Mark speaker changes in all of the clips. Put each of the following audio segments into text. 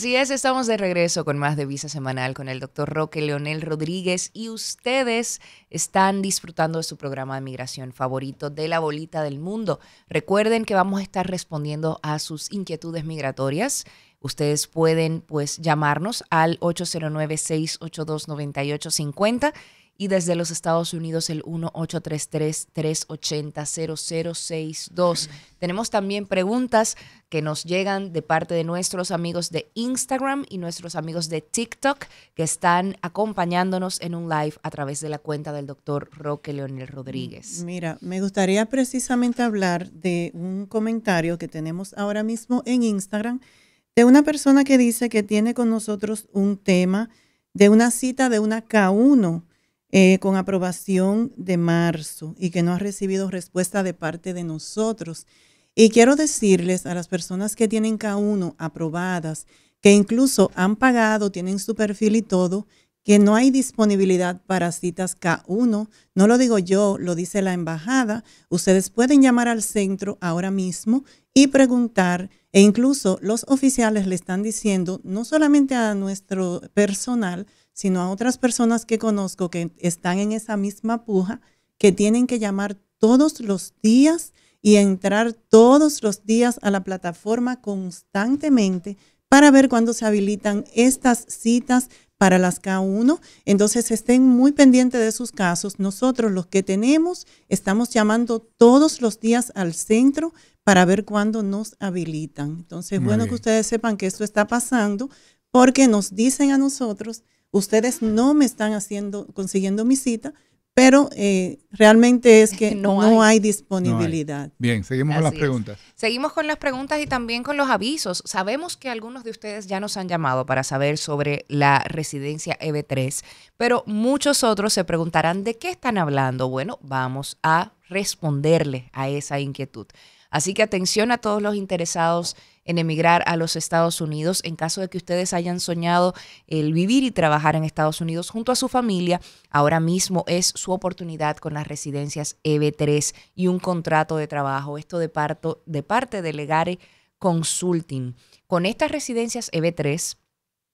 Speaker 1: Así es, estamos de regreso con más de Visa Semanal con el doctor Roque Leonel Rodríguez y ustedes están disfrutando de su programa de migración favorito de la bolita del mundo. Recuerden que vamos a estar respondiendo a sus inquietudes migratorias. Ustedes pueden pues llamarnos al 809-682-9850 y desde los Estados Unidos el 1-833-380-0062. Tenemos también preguntas que nos llegan de parte de nuestros amigos de Instagram y nuestros amigos de TikTok que están acompañándonos
Speaker 2: en un live a través de la cuenta del doctor Roque Leonel mm, Rodríguez. Mira, me gustaría precisamente hablar de un comentario que tenemos ahora mismo en Instagram de una persona que dice que tiene con nosotros un tema de una cita de una K1 eh, con aprobación de marzo y que no ha recibido respuesta de parte de nosotros. Y quiero decirles a las personas que tienen K1 aprobadas, que incluso han pagado, tienen su perfil y todo, que no hay disponibilidad para citas K1. No lo digo yo, lo dice la embajada. Ustedes pueden llamar al centro ahora mismo y preguntar. E incluso los oficiales le están diciendo, no solamente a nuestro personal, sino a otras personas que conozco que están en esa misma puja, que tienen que llamar todos los días y entrar todos los días a la plataforma constantemente para ver cuándo se habilitan estas citas para las K1. Entonces estén muy pendientes de sus casos. Nosotros los que tenemos estamos llamando todos los días al centro para ver cuándo nos habilitan. Entonces, bueno que ustedes sepan que esto está pasando porque nos dicen a nosotros ustedes no me están haciendo, consiguiendo mi cita, pero eh, realmente es que no, hay. disponibilidad.
Speaker 3: Bien, seguimos con las preguntas.
Speaker 2: Seguimos con las preguntas y también con los avisos. Sabemos
Speaker 1: que algunos de ustedes ya nos han llamado para saber sobre la residencia EB3, pero muchos otros se preguntarán de qué están hablando. Bueno, vamos a responderle a esa inquietud. Así que atención a todos los interesados en emigrar a los Estados Unidos. En caso de que ustedes hayan soñado el vivir y trabajar en Estados Unidos junto a su familia, ahora mismo es su oportunidad con las residencias EB3 y un contrato de trabajo. Esto de, de parte de Legare Consulting. Con estas residencias EB3,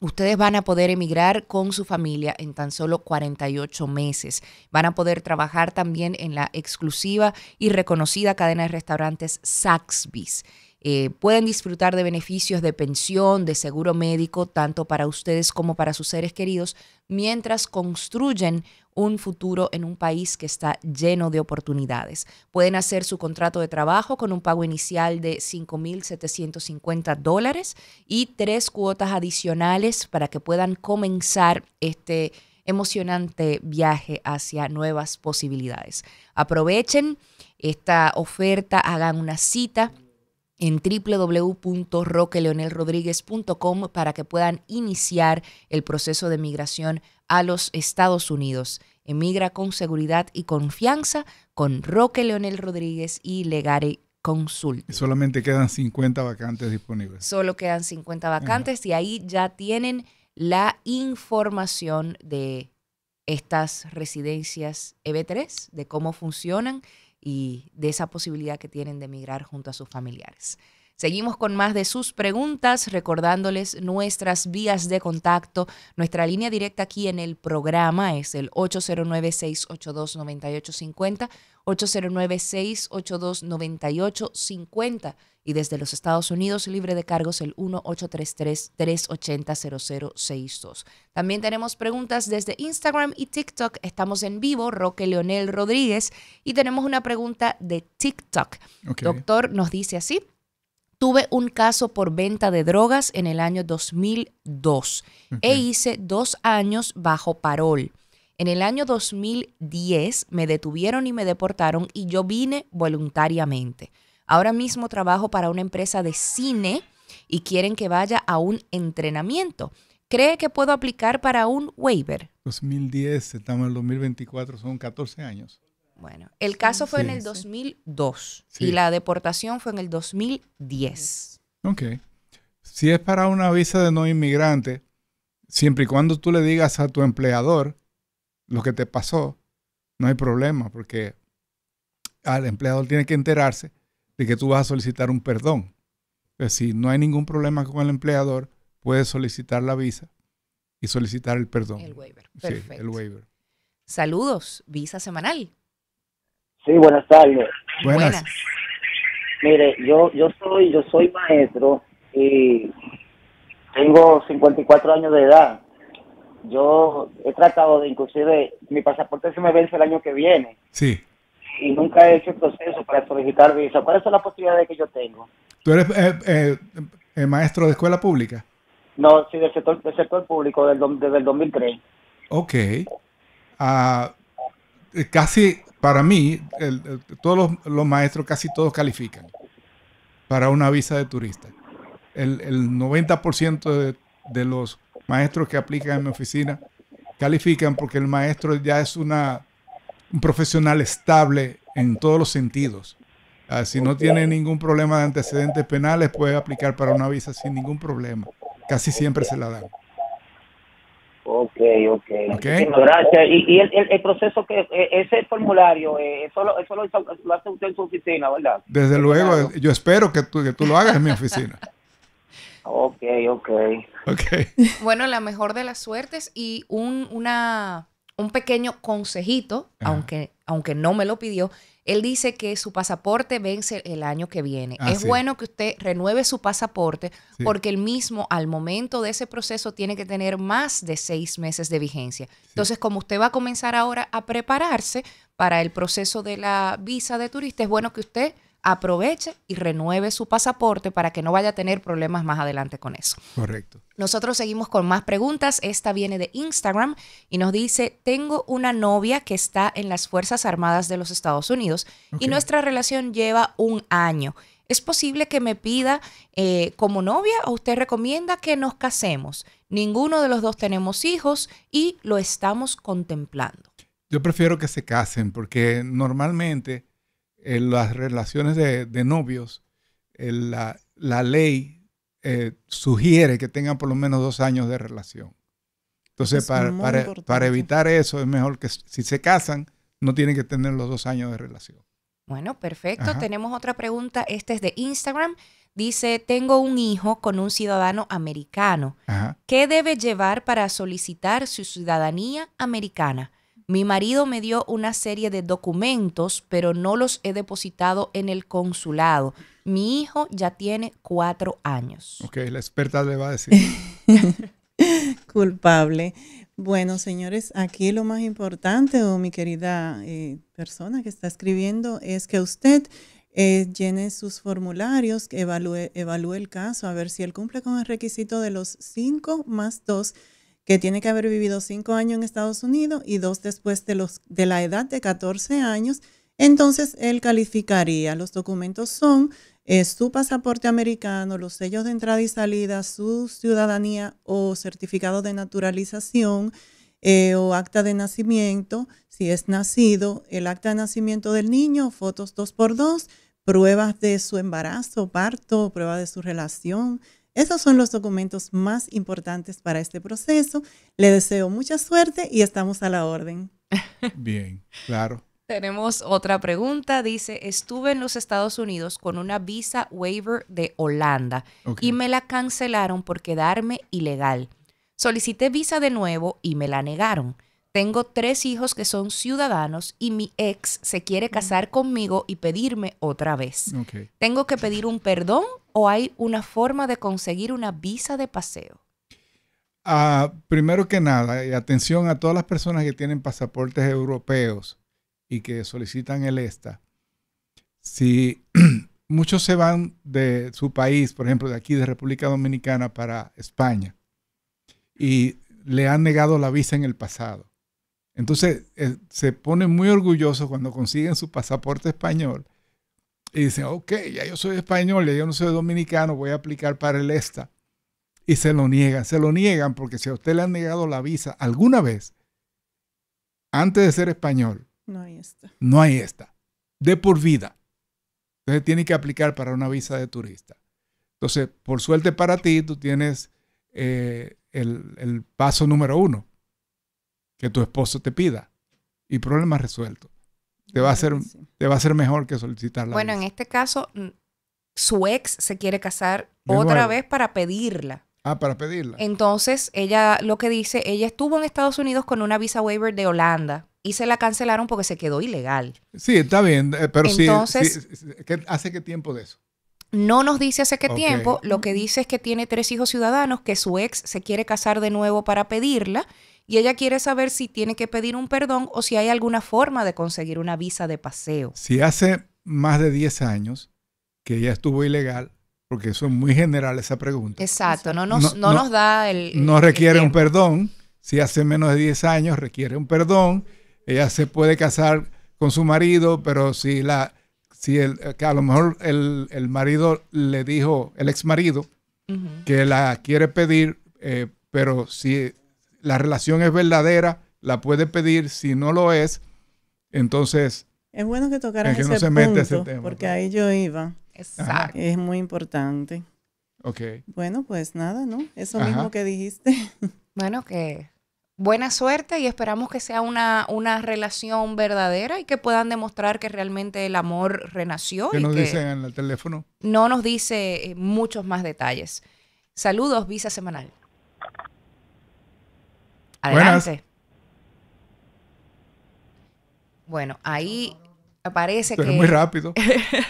Speaker 1: Ustedes van a poder emigrar con su familia en tan solo 48 meses. Van a poder trabajar también en la exclusiva y reconocida cadena de restaurantes Saxby's. Eh, pueden disfrutar de beneficios de pensión, de seguro médico, tanto para ustedes como para sus seres queridos, mientras construyen un futuro en un país que está lleno de oportunidades. Pueden hacer su contrato de trabajo con un pago inicial de 5.750 y tres cuotas adicionales para que puedan comenzar este emocionante viaje hacia nuevas posibilidades. Aprovechen esta oferta, hagan una cita en www.roqueleonelrodríguez.com para que puedan iniciar el proceso de migración a los Estados Unidos. Emigra con seguridad y confianza
Speaker 3: con Roque
Speaker 1: Leonel Rodríguez y Legare
Speaker 3: Consult. Solamente quedan 50 vacantes disponibles.
Speaker 1: Solo quedan 50 vacantes y ahí ya tienen la información de estas residencias EB3, de cómo funcionan y de esa posibilidad que tienen de emigrar junto a sus familiares. Seguimos con más de sus preguntas, recordándoles nuestras vías de contacto. Nuestra línea directa aquí en el programa es el 809-682-9850, 809-682-9850 y desde los Estados Unidos libre de cargos el 1833-380-0062. También tenemos preguntas desde Instagram y TikTok. Estamos en vivo, Roque Leonel Rodríguez, y tenemos una pregunta de TikTok. Doctor nos dice así. Tuve un caso por venta de drogas en el año 2002 e hice dos años bajo parol. En el año 2010 me detuvieron y me deportaron y yo vine voluntariamente. Ahora mismo trabajo para una empresa de cine y quieren que vaya a un entrenamiento. ¿Cree que puedo aplicar para un waiver?
Speaker 3: 2010, estamos en 2024, son 14 años. Bueno, el caso fue en el 2002 y la
Speaker 1: deportación fue en el
Speaker 3: 2010. Ok. Si es para una visa de no inmigrante, siempre y cuando tú le digas a tu empleador lo que te pasó, no hay problema, porque al empleador tiene que enterarse de que tú vas a solicitar un perdón. si no hay ningún problema con el empleador, puedes solicitar la visa y solicitar el perdón. El waiver. Perfecto. el waiver.
Speaker 1: Saludos, visa semanal.
Speaker 2: Sí, buenas tardes. Buenas. Mire, yo yo soy yo soy maestro y tengo 54 años de edad. Yo he tratado de inclusive mi pasaporte se me vence el año que viene. Sí. Y nunca he hecho el proceso para solicitar visa. ¿Cuáles son las posibilidades que yo tengo?
Speaker 3: ¿Tú eres eh, eh maestro de escuela pública? No, sí, del sector, del sector público, desde el 2003. Ok. Ah, casi para mí, todos los, maestros, casi todos califican para una visa de turista. El, 90% de, los maestros que aplican en mi oficina califican porque el maestro ya es una, un profesional estable en todos los sentidos. Ah, si no tiene ningún problema de antecedentes penales, puede aplicar para una visa sin ningún problema. Casi siempre se la dan.
Speaker 2: Ok, ok. okay. Gracias. Y, y el, el, proceso que, e, ese formulario, eh, eso, lo, eso lo, hace usted en su oficina, ¿verdad?
Speaker 3: Desde luego, yo espero que tú, que tú lo hagas en mi oficina.
Speaker 2: Ok, ok.
Speaker 3: Ok.
Speaker 1: Bueno, la mejor de las suertes y un, una, un pequeño consejito, aunque aunque no me lo pidió, él dice que su pasaporte vence el año que viene. Ah, es bueno que usted renueve su pasaporte porque el mismo al momento de ese proceso tiene que tener más de seis meses de vigencia. Entonces, como usted va a comenzar ahora a prepararse para el proceso de la visa de turista, es bueno que usted aproveche y renueve su pasaporte para que no vaya a tener problemas más adelante con eso. Correcto. Nosotros seguimos con más preguntas. Esta viene de Instagram y nos dice, tengo una novia que está en las Fuerzas Armadas de los Estados Unidos y nuestra relación lleva un año. ¿Es posible que me pida eh, como novia o usted recomienda que nos casemos? Ninguno de los dos tenemos hijos y lo estamos
Speaker 3: contemplando. Yo prefiero que se casen porque normalmente en las relaciones de, novios, eh, la, ley eh, sugiere que tengan por lo menos dos años de relación. Entonces, para, evitar eso, es mejor que si se casan, no tienen que tener los dos años de relación.
Speaker 1: Bueno, perfecto. Tenemos otra pregunta. Esta es de Instagram. Dice, tengo un hijo con un ciudadano americano. ¿Qué debe llevar para solicitar su ciudadanía americana? Mi marido me dio una serie de documentos, pero no los he depositado en el consulado. Mi hijo ya tiene cuatro
Speaker 3: años. Ok, la experta le va a decir. Culpable.
Speaker 2: Bueno, señores, aquí lo más importante, o mi querida eh, persona que está escribiendo, es que usted eh, llene sus formularios, evalúe, evalúe el caso, a ver si él cumple con el requisito de los cinco más dos que tiene que haber vivido cinco años en Estados Unidos y dos después de, los, de la edad de 14 años, entonces él calificaría. Los documentos son eh, su pasaporte americano, los sellos de entrada y salida, su ciudadanía o certificado de naturalización eh, o acta de nacimiento, si es nacido, el acta de nacimiento del niño, fotos 2x2, pruebas de su embarazo, parto, prueba de su relación, esos son los documentos más importantes para este proceso. Le deseo mucha suerte y estamos a la orden.
Speaker 3: Bien, claro.
Speaker 2: Tenemos otra
Speaker 1: pregunta. Dice, estuve en los Estados Unidos con una visa waiver de Holanda y me la cancelaron por quedarme ilegal. Solicité visa de nuevo y me la negaron. Tengo tres hijos que son ciudadanos y mi ex se quiere mm. casar conmigo y pedirme
Speaker 3: otra vez.
Speaker 1: ¿Tengo que pedir un perdón o hay una forma de conseguir una visa de paseo?
Speaker 3: Ah, primero que nada, y atención a todas las personas que tienen pasaportes europeos y que solicitan el ESTA. Si muchos se van de su país, por ejemplo, de aquí, de República Dominicana para España, y le han negado la visa en el pasado. Entonces eh, se pone muy orgulloso cuando consiguen su pasaporte español y dicen, ok, ya yo soy español, ya yo no soy dominicano, voy a aplicar para el ESTA. Y se lo niegan, se lo niegan porque si a usted le han negado la visa alguna vez, antes de ser español,
Speaker 2: no hay ESTA.
Speaker 3: No hay ESTA. De por vida. Entonces tiene que aplicar para una visa de turista. Entonces, por suerte para ti, tú tienes eh, el, el paso número uno, que tu esposo te pida. Y problema resuelto. Te va, a hacer, te va a mejor que solicitarla Bueno, en
Speaker 1: este caso, su ex se quiere casar otra vez para pedirla.
Speaker 3: Ah, para pedirla.
Speaker 1: Entonces, ella lo que dice, ella estuvo en Estados Unidos con una visa waiver de Holanda y se la cancelaron porque se quedó ilegal.
Speaker 3: Sí, está bien, eh, pero ¿hace qué tiempo de eso?
Speaker 1: No nos dice hace qué tiempo, lo que dice es que tiene tres hijos ciudadanos, que su ex se quiere casar de nuevo para pedirla y ella quiere saber si tiene que pedir un perdón o si hay alguna forma de conseguir una visa de paseo.
Speaker 3: Si hace más de 10 años que ella estuvo ilegal, porque eso es muy general esa pregunta. Exacto, no nos,
Speaker 1: da el...
Speaker 3: No requiere un perdón. Si hace menos de 10 años requiere un perdón. Ella se puede casar con su marido, pero si la... Si el, que a lo mejor el, marido le dijo, el ex marido, que la quiere pedir, eh, pero si la relación es verdadera, la puede pedir, si no lo es, entonces... Es
Speaker 2: bueno que tocaran ese, porque ahí yo iba. Exacto. Es muy importante. Ok. Bueno, pues nada, ¿no? Eso mismo que dijiste. Bueno, que buena suerte y esperamos que
Speaker 1: sea una, una relación verdadera y que puedan demostrar que realmente el amor renació. ¿Qué nos dicen en el teléfono? No nos dice eh, muchos más detalles. Saludos, Visa Semanal.
Speaker 3: Adelante.
Speaker 1: Bueno, ahí aparece que... muy rápido.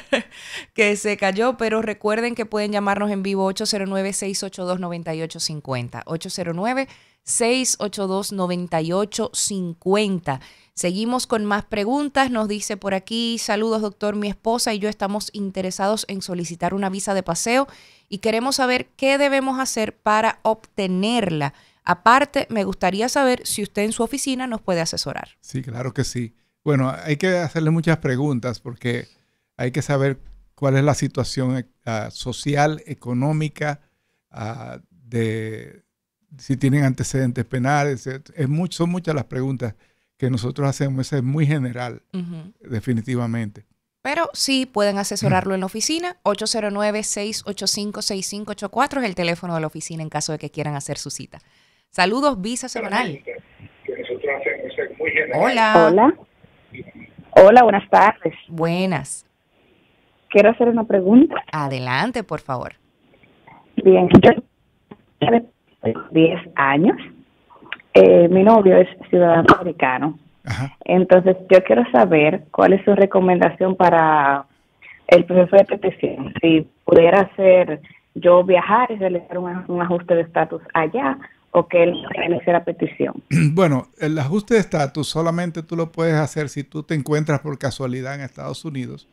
Speaker 1: que se cayó, pero recuerden que pueden llamarnos en vivo 809-682-9850. 809-682-9850. Seguimos con más preguntas. Nos dice por aquí, saludos doctor, mi esposa y yo estamos interesados en solicitar una visa de paseo y queremos saber qué debemos hacer para obtenerla. Aparte, me gustaría saber si usted en su oficina nos puede
Speaker 3: asesorar. Sí, claro que sí. Bueno, hay que hacerle muchas preguntas porque hay que saber cuál es la situación eh, ah, social, económica, ah, de si tienen antecedentes penales. Es son muchas las preguntas que nosotros hacemos. es muy general, definitivamente.
Speaker 1: Pero sí pueden asesorarlo en la oficina. 809-685-6584 es el teléfono de la oficina en caso de que quieran hacer su cita. Saludos, Visa Semanal.
Speaker 2: Hola. Hola.
Speaker 1: Hola, buenas tardes. Buenas. Quiero hacer una pregunta. Adelante, por favor. Bien, yo tengo 10 años. Eh, mi novio es ciudadano americano. Entonces, yo quiero saber cuál es su recomendación para el proceso de petición. Si pudiera hacer yo viajar y realizar un ajuste de estatus allá que él realice la petición.
Speaker 3: Bueno, el ajuste de estatus solamente tú lo puedes hacer si tú te encuentras por casualidad en Estados Unidos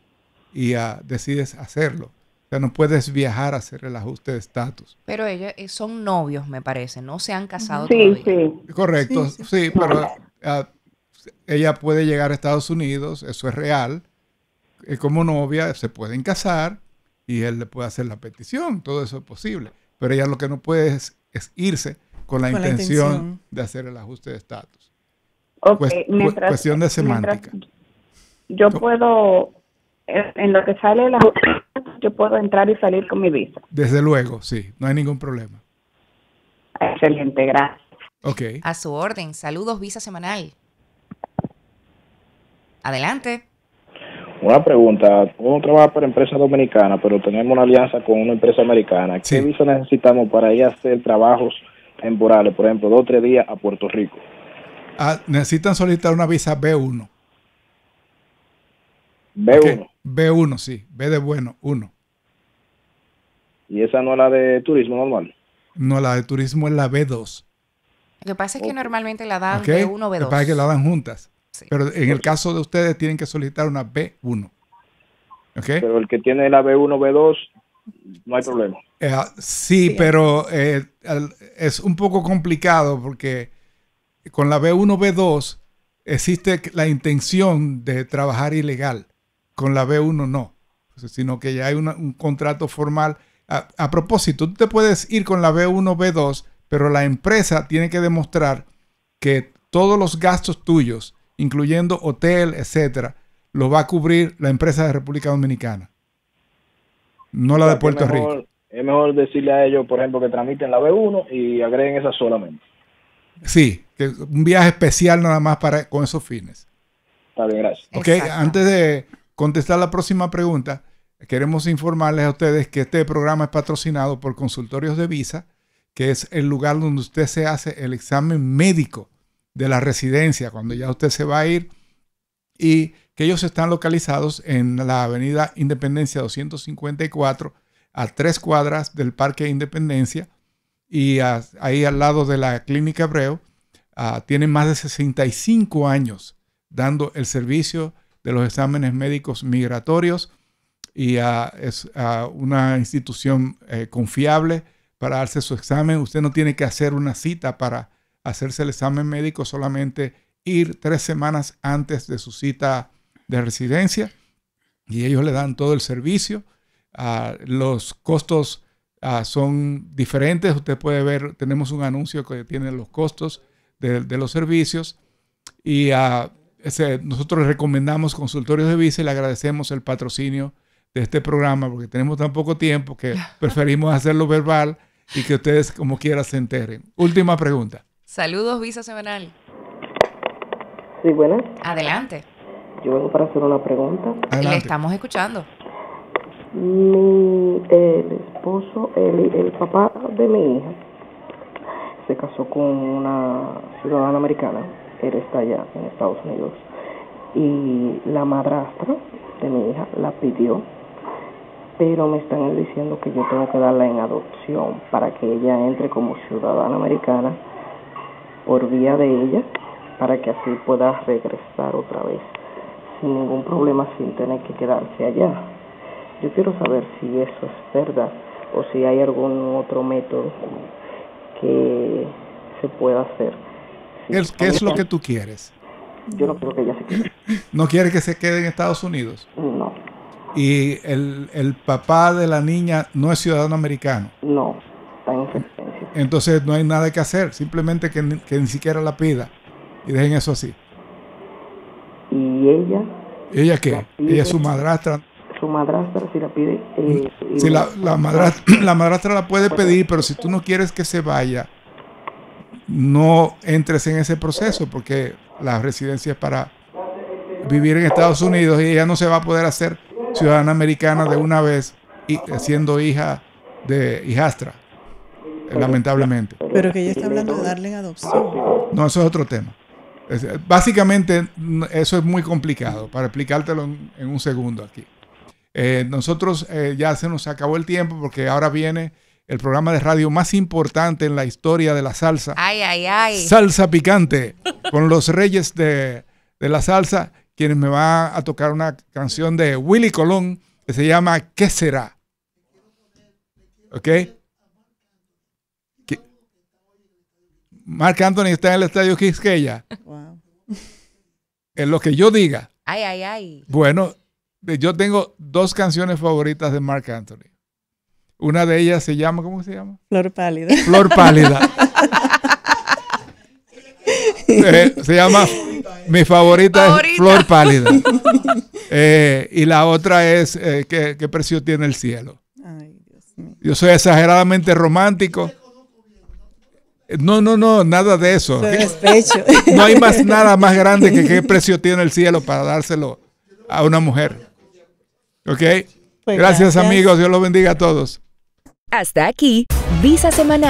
Speaker 3: y ah, decides hacerlo. O sea, no puedes viajar a hacer el ajuste de estatus.
Speaker 1: Pero ellos eh, son novios, me parece, no se han casado. sí.
Speaker 3: Correcto, sí, pero ah, ella puede llegar a Estados Unidos, eso es real. Eh, como novia se pueden casar y él le puede hacer la petición, todo eso es posible. Pero ella lo que no puede es irse con la, intención, de hacer el ajuste de estatus. cuestión de semántica.
Speaker 2: Yo puedo, en lo
Speaker 1: que sale el ajuste, yo puedo entrar y salir con mi visa.
Speaker 3: Desde luego, sí, no hay ningún problema.
Speaker 1: Excelente, gracias. Ok. A su orden, saludos visa semanal. Adelante.
Speaker 3: Una pregunta, uno trabaja para empresa dominicana, pero tenemos una alianza con una empresa americana. ¿Qué visa necesitamos para ir a hacer trabajos temporales, por ejemplo, dos o tres días a Puerto Rico. Ah, necesitan solicitar una visa B1. B1. B1, sí. B de bueno, 1. ¿Y esa no es la de turismo normal? No, la de turismo es la B2.
Speaker 1: Lo que pasa es que normalmente la dan B1, B2. Lo que pasa es que
Speaker 3: la dan juntas. Pero en el caso de ustedes tienen que solicitar una B1. Pero el que tiene la B1, B2, no hay problema. Eh, ah, sí, pero eh, es un poco complicado porque con la B1, B2 existe la intención de trabajar ilegal. Con la B1 no, pues, sino que ya hay un contrato formal. A, propósito, tú te puedes ir con la B1, B2, pero la empresa tiene que demostrar que todos los gastos tuyos, incluyendo hotel, etcétera, los va a cubrir la empresa de República Dominicana, no la de Puerto Rico es mejor decirle a ellos, por ejemplo, que tramiten la B1 y agreguen esa solamente. Sí, que un viaje especial nada más para con esos fines. Está bien, gracias. Ok, antes de contestar la próxima pregunta, queremos informarles a ustedes que este programa es patrocinado por Consultorios de Visa, que es el lugar donde usted se hace el examen médico de la residencia, cuando ya usted se va a ir, y que ellos están localizados en la avenida Independencia 254 a tres cuadras del Parque Independencia y ahí al lado de la Clínica Abreu. Ah, tiene más de 65 años dando el servicio de los exámenes médicos migratorios y ah, es ah, una institución eh, confiable para darse su examen. Usted no tiene que hacer una cita para hacerse el examen médico, solamente ir tres semanas antes de su cita de residencia y ellos le dan todo el servicio Ah, los costos ah, son diferentes. Usted puede ver, tenemos un anuncio que tiene los costos de, los servicios. Y ah, nosotros recomendamos consultorios de visa y le agradecemos el patrocinio de este programa porque tenemos tan poco tiempo que preferimos hacerlo verbal y que ustedes como quiera se enteren. Última pregunta.
Speaker 1: Saludos, Visa Semanal. Sí, buenas. Adelante.
Speaker 2: Yo vengo para hacer una pregunta.
Speaker 1: estamos escuchando mi el esposo, el, el papá de mi hija, se casó con una ciudadana americana, él está allá en Estados Unidos, y la madrastra de mi hija la pidió,
Speaker 2: pero me están diciendo que yo tengo que darla en adopción para que ella entre como ciudadana americana por vía de ella, para que así pueda regresar otra vez sin ningún problema, sin tener que quedarse allá. Yo quiero saber si eso es verdad o si hay algún otro método que se pueda hacer.
Speaker 3: ¿Qué es lo que tú quieres? Yo no creo que ella se quede. ¿No quiere que se quede en Estados Unidos? No. ¿Y el, papá de la niña no es ciudadano americano? No, está Entonces no hay nada que hacer, simplemente que, que ni siquiera la pida y dejen eso así. ¿Y ella? ¿Ella qué? Ella es su madrastra madrastra si la pide. Eh, si la, la, madrastra, la puede pedir, pero si tú no quieres que se vaya, no entres en ese proceso porque la residencia es para vivir en Estados Unidos y ella no se va a poder hacer ciudadana americana de una vez siendo hija de hijastra, lamentablemente. Pero
Speaker 2: que ella está hablando de darle adopción.
Speaker 3: No, eso es otro tema. Eh, básicamente eso es muy complicado para explicártelo en un segundo aquí. Eh, nosotros eh, ya se nos acabó el tiempo porque ahora viene el programa de radio más importante en la historia de la salsa. Ay,
Speaker 1: ay, ay.
Speaker 3: Salsa picante, con los reyes de, la salsa, quienes me van a tocar una canción de Willy Colón que se llama ¿Qué será? ¿Ok? Marc Anthony está en el estadio Quisqueya. Wow. En lo que yo diga.
Speaker 1: Ay, ay, ay.
Speaker 3: Bueno, yo tengo dos canciones favoritas de Mark Anthony. Una de ellas se llama, ¿cómo se llama?
Speaker 2: Flor Pálida. Flor Pálida.
Speaker 3: se, llama, mi favorita, es Flor Pálida. Eh, y la otra es, eh, ¿qué, precio tiene el cielo? Yo soy exageradamente romántico. No, no, no, nada de eso. No hay más nada más grande que qué precio tiene el cielo para dárselo a una mujer. Ok. Pues gracias, gracias amigos. Dios los bendiga a todos.
Speaker 1: Hasta aquí, Visa Semanal.